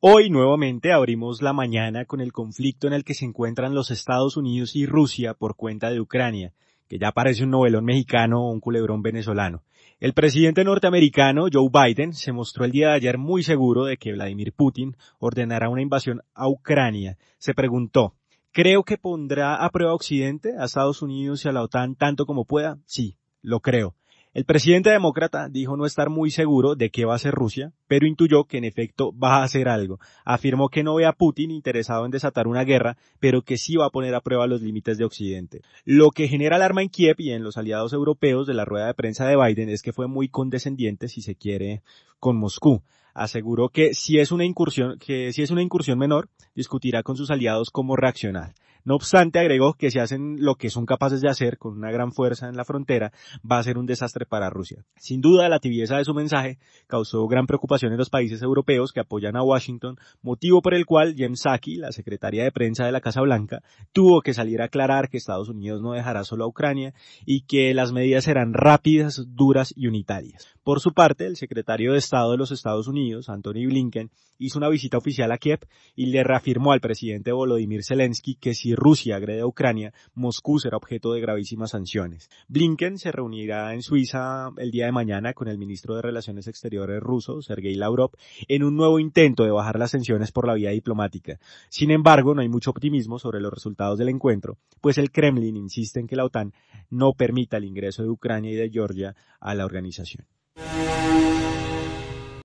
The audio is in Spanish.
Hoy nuevamente abrimos la mañana con el conflicto en el que se encuentran los Estados Unidos y Rusia por cuenta de Ucrania, que ya parece un novelón mexicano o un culebrón venezolano. El presidente norteamericano Joe Biden se mostró el día de ayer muy seguro de que Vladimir Putin ordenará una invasión a Ucrania. Se preguntó, ¿creo que pondrá a prueba a Occidente, a Estados Unidos y a la OTAN tanto como pueda? Sí, lo creo. El presidente demócrata dijo no estar muy seguro de qué va a hacer Rusia, pero intuyó que en efecto va a hacer algo. Afirmó que no ve a Putin interesado en desatar una guerra, pero que sí va a poner a prueba los límites de Occidente. Lo que genera alarma en Kiev y en los aliados europeos de la rueda de prensa de Biden es que fue muy condescendiente, si se quiere, con Moscú aseguró que si es una incursión, que si es una incursión menor, discutirá con sus aliados cómo reaccionar. No obstante, agregó que si hacen lo que son capaces de hacer con una gran fuerza en la frontera, va a ser un desastre para Rusia. Sin duda, la tibieza de su mensaje causó gran preocupación en los países europeos que apoyan a Washington, motivo por el cual Jem Psaki, la secretaria de prensa de la Casa Blanca, tuvo que salir a aclarar que Estados Unidos no dejará solo a Ucrania y que las medidas serán rápidas, duras y unitarias. Por su parte, el secretario de Estado de los Estados Unidos, Anthony Blinken, hizo una visita oficial a Kiev y le reafirmó al presidente Volodymyr Zelensky que si si Rusia agrede a Ucrania, Moscú será objeto de gravísimas sanciones. Blinken se reunirá en Suiza el día de mañana con el ministro de Relaciones Exteriores ruso, Sergei Lavrov, en un nuevo intento de bajar las sanciones por la vía diplomática. Sin embargo, no hay mucho optimismo sobre los resultados del encuentro, pues el Kremlin insiste en que la OTAN no permita el ingreso de Ucrania y de Georgia a la organización.